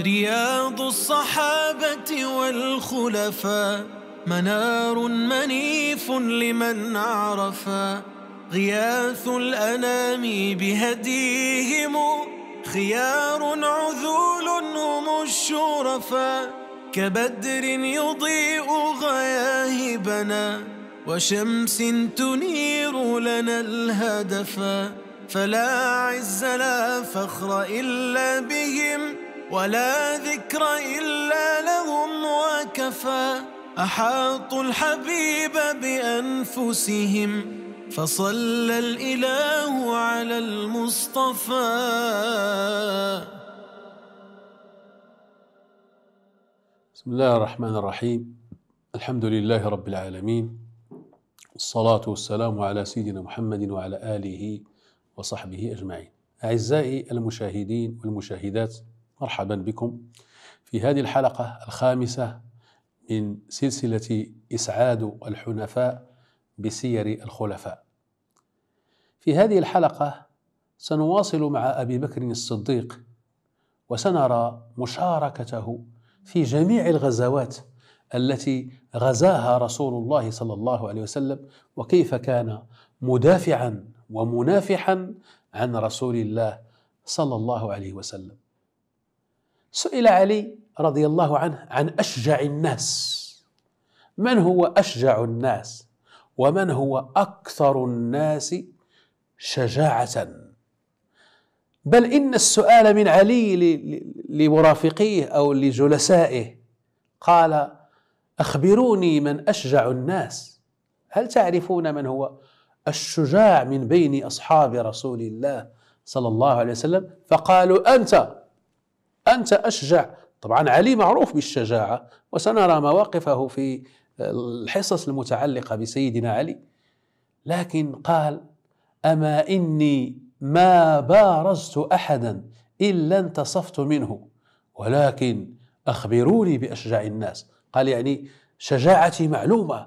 رياض الصحابة والخلفاء منار منيف لمن عرفا غياث الأنام بهديهم خيار عذول هم الشرفاء كبدر يضيء غياهبنا وشمس تنير لنا الهدفا فلا عز لا فخر إلا بهم ولا ذكر إلا لهم وكفى أحاطوا الحبيب بأنفسهم فصلى الإله على المصطفى بسم الله الرحمن الرحيم الحمد لله رب العالمين والصلاة والسلام على سيدنا محمد وعلى آله وصحبه أجمعين أعزائي المشاهدين والمشاهدات مرحبا بكم في هذه الحلقة الخامسة من سلسلة إسعاد الحنفاء بسير الخلفاء. في هذه الحلقة سنواصل مع أبي بكر الصديق وسنرى مشاركته في جميع الغزوات التي غزاها رسول الله صلى الله عليه وسلم وكيف كان مدافعا ومنافحا عن رسول الله صلى الله عليه وسلم. سئل علي رضي الله عنه عن أشجع الناس من هو أشجع الناس ومن هو أكثر الناس شجاعة بل إن السؤال من علي لمرافقيه أو لجلسائه قال أخبروني من أشجع الناس هل تعرفون من هو الشجاع من بين أصحاب رسول الله صلى الله عليه وسلم فقالوا أنت أنت أشجع طبعا علي معروف بالشجاعة وسنرى مواقفه في الحصص المتعلقة بسيدنا علي لكن قال أما إني ما بارزت أحدا إلا انتصفت منه ولكن أخبروني بأشجع الناس قال يعني شجاعتي معلومة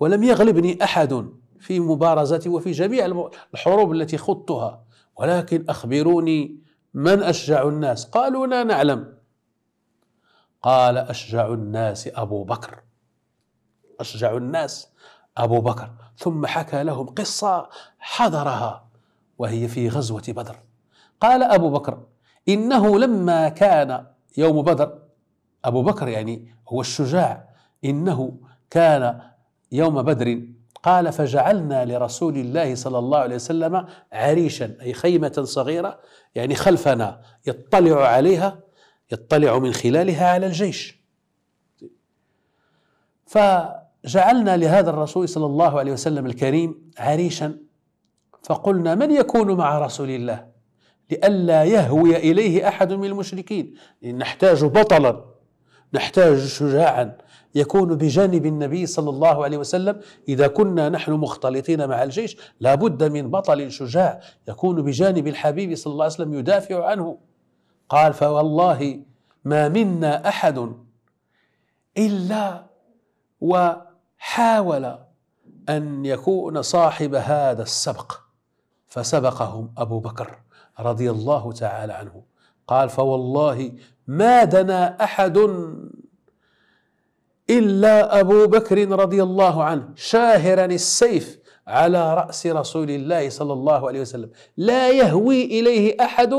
ولم يغلبني أحد في مبارزتي وفي جميع الحروب التي خضتها ولكن أخبروني من أشجع الناس قالوا لا نعلم قال أشجع الناس أبو بكر أشجع الناس أبو بكر ثم حكى لهم قصة حضرها وهي في غزوة بدر قال أبو بكر إنه لما كان يوم بدر أبو بكر يعني هو الشجاع إنه كان يوم بدر قال فجعلنا لرسول الله صلى الله عليه وسلم عريشا اي خيمه صغيره يعني خلفنا يطلع عليها يطلع من خلالها على الجيش فجعلنا لهذا الرسول صلى الله عليه وسلم الكريم عريشا فقلنا من يكون مع رسول الله لئلا يهوي اليه احد من المشركين نحتاج بطلا نحتاج شجاعا يكون بجانب النبي صلى الله عليه وسلم إذا كنا نحن مختلطين مع الجيش لا بد من بطل شجاع يكون بجانب الحبيب صلى الله عليه وسلم يدافع عنه قال فوالله ما منا أحد إلا وحاول أن يكون صاحب هذا السبق فسبقهم أبو بكر رضي الله تعالى عنه قال فوالله ما دنا أحد إلا أبو بكر رضي الله عنه شاهرا السيف على رأس رسول الله صلى الله عليه وسلم لا يهوي إليه أحد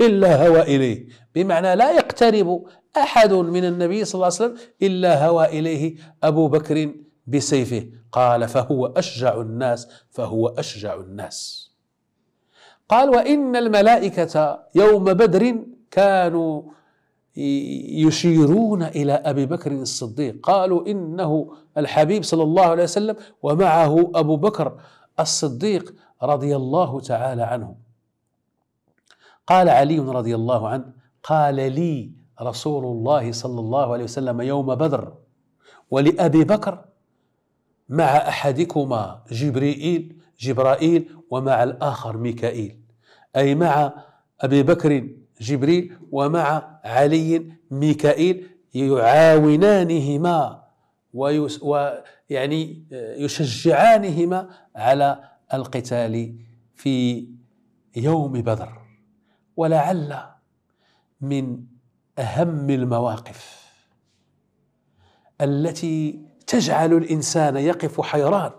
إلا هوى إليه بمعنى لا يقترب أحد من النبي صلى الله عليه وسلم إلا هوى إليه أبو بكر بسيفه قال فهو أشجع الناس فهو أشجع الناس قال وإن الملائكة يوم بدر كانوا يشيرون إلى أبي بكر الصديق قالوا إنه الحبيب صلى الله عليه وسلم ومعه أبو بكر الصديق رضي الله تعالى عنه قال علي رضي الله عنه قال لي رسول الله صلى الله عليه وسلم يوم بدر ولأبي بكر مع أحدكما جبريل جبرائيل ومع الآخر ميكائيل أي مع أبي بكر جبريل ومع علي ميكائيل يعاونانهما ويعني آه، يشجعانهما على القتال في يوم بدر ولعل من اهم المواقف التي تجعل الانسان يقف حيران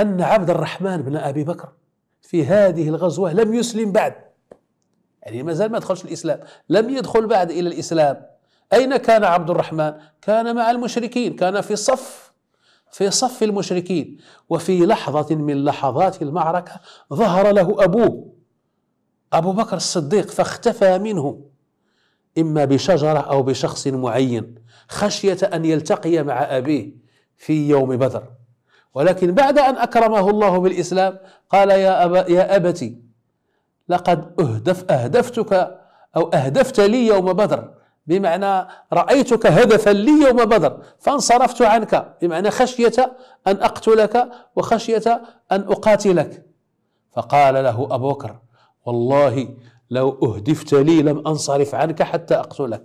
ان عبد الرحمن بن ابي بكر في هذه الغزوه لم يسلم بعد يعني ما زال ما دخلش الإسلام لم يدخل بعد إلى الإسلام أين كان عبد الرحمن؟ كان مع المشركين كان في صف في صف المشركين وفي لحظة من لحظات المعركة ظهر له أبوه أبو بكر الصديق فاختفى منه إما بشجرة أو بشخص معين خشية أن يلتقي مع أبيه في يوم بدر ولكن بعد أن أكرمه الله بالإسلام قال يا, أبا يا أبتي لقد أهدف أهدفتك أو أهدفت لي يوم بدر بمعنى رأيتك هدفا لي يوم بدر فانصرفت عنك بمعنى خشية أن أقتلك وخشية أن أقاتلك فقال له أبو بكر والله لو أهدفت لي لم أنصرف عنك حتى أقتلك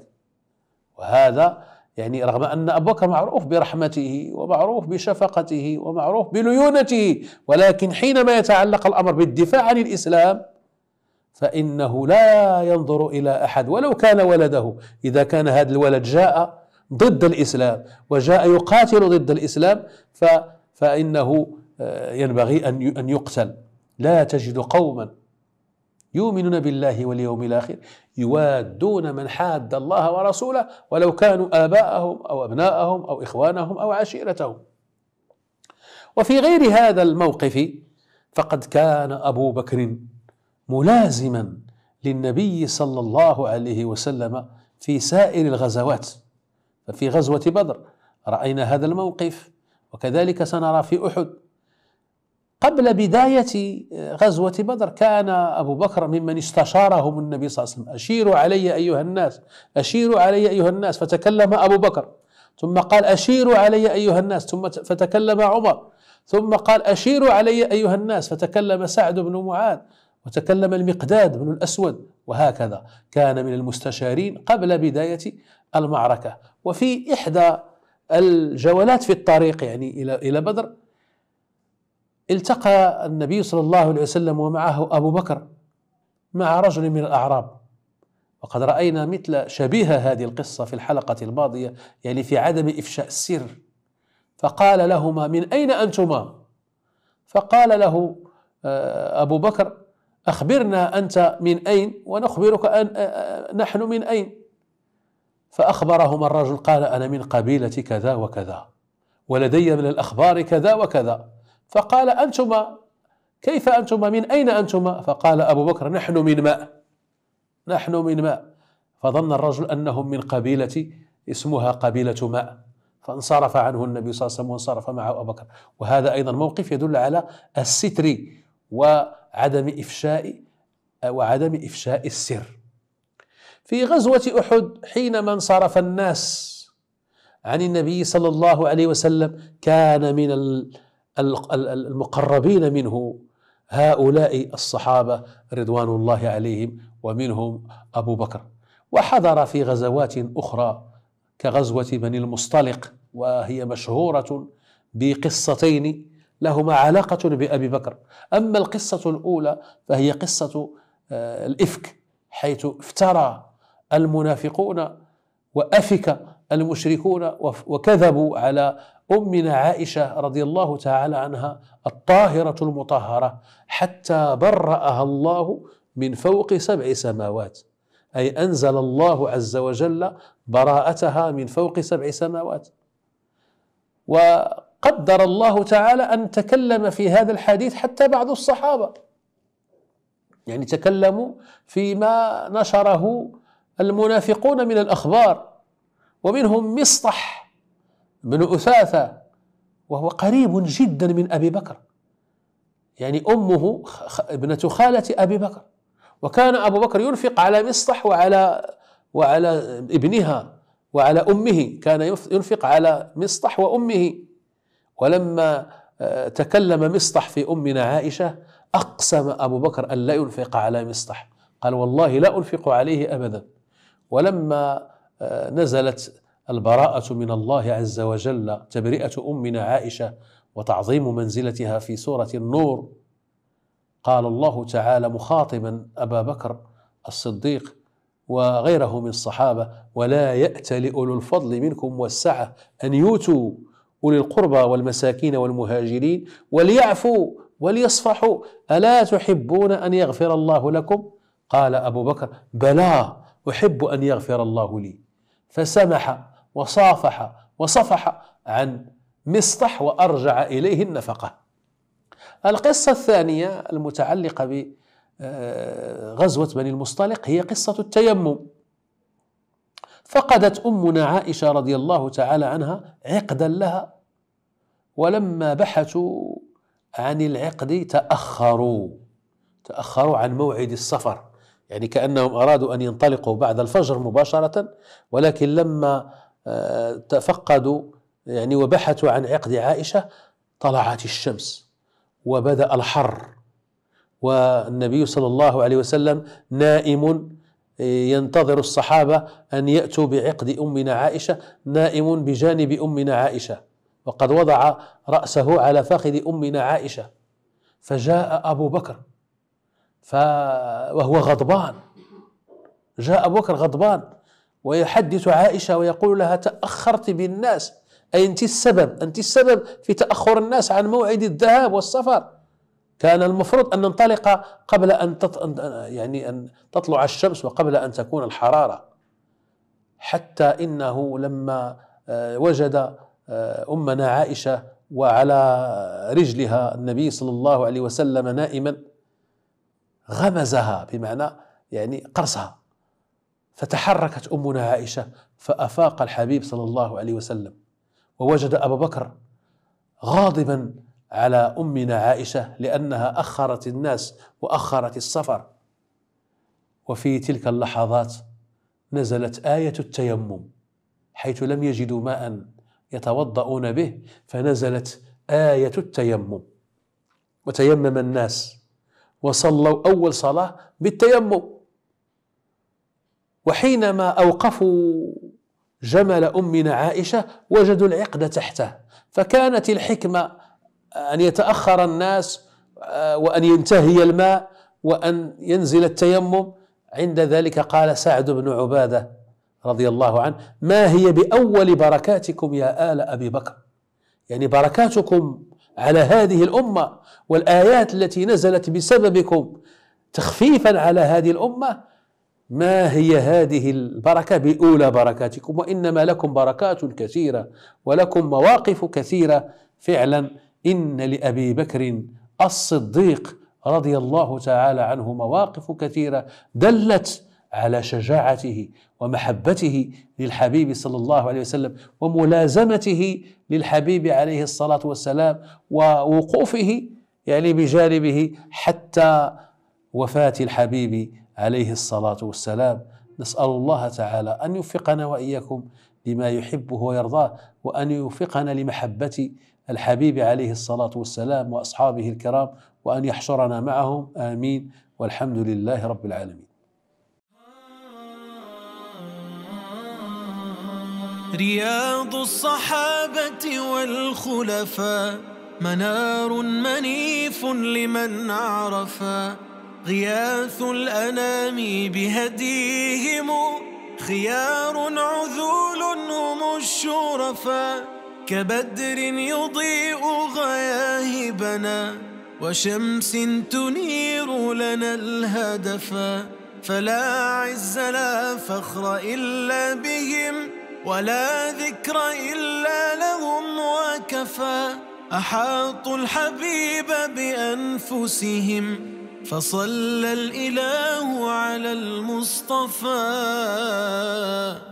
وهذا يعني رغم أن أبو بكر معروف برحمته ومعروف بشفقته ومعروف بليونته ولكن حينما يتعلق الأمر بالدفاع عن الإسلام فإنه لا ينظر إلى أحد ولو كان ولده إذا كان هذا الولد جاء ضد الإسلام وجاء يقاتل ضد الإسلام ف فإنه آه، ينبغي أن أن يقتل لا تجد قوما يؤمنون بالله واليوم الآخر يوادون من حاد الله ورسوله ولو كانوا آباءهم أو أبناءهم أو إخوانهم أو عشيرتهم وفي غير هذا الموقف فقد كان أبو بكر ملازما للنبي صلى الله عليه وسلم في سائر الغزوات ففي غزوة بدر رأينا هذا الموقف وكذلك سنرى في أحد قبل بداية غزوة بدر كان أبو بكر ممن استشارهم النبي صلى الله عليه وسلم أشيروا علي أيها الناس أشيروا علي أيها الناس فتكلم أبو بكر ثم قال أشيروا علي أيها الناس ثم فتكلم عمر ثم قال أشيروا علي أيها الناس فتكلم سعد بن معاذ وتكلم المقداد بن الأسود وهكذا كان من المستشارين قبل بداية المعركة وفي إحدى الجولات في الطريق يعني إلى إلى بدر التقى النبي صلى الله عليه وسلم ومعه أبو بكر مع رجل من الأعراب وقد رأينا مثل شبيه هذه القصة في الحلقة الماضية يعني في عدم إفشاء السر فقال لهما من أين أنتما فقال له آه، أبو بكر أخبرنا أنت من أين ونخبرك أن نحن من أين فأخبرهما الرجل قال أنا من قبيلة كذا وكذا ولدي من الأخبار كذا وكذا فقال أنتما كيف أنتما من أين أنتما فقال أبو بكر نحن من ماء نحن من ماء فظن الرجل أنهم من قبيلة اسمها قبيلة ماء فانصرف عنه النبي صلى الله عليه وسلم وانصرف معه أبو بكر وهذا أيضا موقف يدل على الستر وعدم إفشاء آه، وعدم إفشاء السر في غزوة أحد حينما انصرف الناس عن النبي صلى الله عليه وسلم كان من المقربين منه هؤلاء الصحابة رضوان الله عليهم ومنهم أبو بكر وحضر في غزوات أخرى كغزوة بني المصطلق وهي مشهورة بقصتين لهما علاقة بأبي بكر أما القصة الأولى فهي قصة آه، الإفك حيث افترى المنافقون وأفك المشركون وكذبوا على أمنا عائشة رضي الله تعالى عنها الطاهرة المطهرة حتى برأها الله من فوق سبع سماوات أي أنزل الله عز وجل براءتها من فوق سبع سماوات قدر الله تعالى أن تكلم في هذا الحديث حتى بعض الصحابة يعني تكلموا فيما نشره المنافقون من الأخبار ومنهم مصطح بن أثاثة وهو قريب جدا من أبي بكر يعني أمه ابنة خالة أبي بكر وكان أبو بكر ينفق على مصطح وعلى وعلى ابنها وعلى أمه كان ينفق على مصطح وأمه ولما آه، تكلم مصطح في أمنا عائشة أقسم أبو بكر أن لا ينفق على مصطح قال والله لا أنفق عليه أبدا ولما آه، نزلت البراءة من الله عز وجل تبرئة أمنا عائشة وتعظيم منزلتها في سورة النور قال الله تعالى مخاطبا أبا بكر الصديق وغيره من الصحابة ولا يأت لأولو الفضل منكم والسعة أن يؤتوا أولي القربى والمساكين والمهاجرين وليعفوا وليصفحوا ألا تحبون أن يغفر الله لكم قال أبو بكر بلى أحب أن يغفر الله لي فسمح وصافح وصفح عن مصطح وأرجع إليه النفقة القصة الثانية المتعلقة بغزوة آه، بني المصطلق هي قصة التيمم فقدت امنا عائشه رضي الله تعالى عنها عقدا لها ولما بحثوا عن العقد تاخروا تاخروا عن موعد السفر يعني كانهم ارادوا ان ينطلقوا بعد الفجر مباشره ولكن لما آه، تفقدوا يعني وبحثوا عن عقد عائشه طلعت الشمس وبدا الحر والنبي صلى الله عليه وسلم نائم ينتظر الصحابة أن يأتوا بعقد أمنا عائشة نائم بجانب أمنا عائشة وقد وضع رأسه على فخذ أمنا عائشة فجاء أبو بكر ف... وهو غضبان جاء أبو بكر غضبان ويحدث عائشة ويقول لها تأخرت بالناس أي أنت السبب أنت السبب في تأخر الناس عن موعد الذهاب والسفر كان المفروض أن ننطلق قبل أن يعني أن تطلع الشمس وقبل أن تكون الحرارة حتى إنه لما آه، وجد آه، أمنا عائشة وعلى رجلها النبي صلى الله عليه وسلم نائما غمزها بمعنى يعني قرصها فتحركت أمنا عائشة فأفاق الحبيب صلى الله عليه وسلم ووجد أبا بكر غاضبا على امنا عائشه لانها اخرت الناس واخرت السفر وفي تلك اللحظات نزلت ايه التيمم حيث لم يجدوا ماء يتوضؤون به فنزلت ايه التيمم وتيمم الناس وصلوا اول صلاه بالتيمم وحينما اوقفوا جمل امنا عائشه وجدوا العقد تحته فكانت الحكمه أن يتأخر الناس آه، وأن ينتهي الماء وأن ينزل التيمم عند ذلك قال سعد بن عبادة رضي الله عنه ما هي بأول بركاتكم يا آل أبي بكر يعني بركاتكم على هذه الأمة والآيات التي نزلت بسببكم تخفيفا على هذه الأمة ما هي هذه البركة بأولى بركاتكم وإنما لكم بركات كثيرة ولكم مواقف كثيرة فعلا إن لأبي بكر الصديق رضي الله تعالى عنه مواقف كثيرة دلت على شجاعته ومحبته للحبيب صلى الله عليه وسلم وملازمته للحبيب عليه الصلاة والسلام ووقوفه يعني بجانبه حتى وفاة الحبيب عليه الصلاة والسلام نسأل الله تعالى أن يوفقنا وإياكم لما يحبه ويرضاه وأن يوفقنا لمحبة الحبيب عليه الصلاة والسلام وأصحابه الكرام وأن يحشرنا معهم آمين والحمد لله رب العالمين رياض الصحابة والخلفاء منار منيف لمن عرفا غياث الأنام بهديهم خيار عذول هم الشرفاء كبدر يضيء غياهبنا وشمس تنير لنا الهدفا فلا عز لا فخر إلا بهم ولا ذكر إلا لهم وكفى أحاطوا الحبيب بأنفسهم فصلى الإله على المصطفى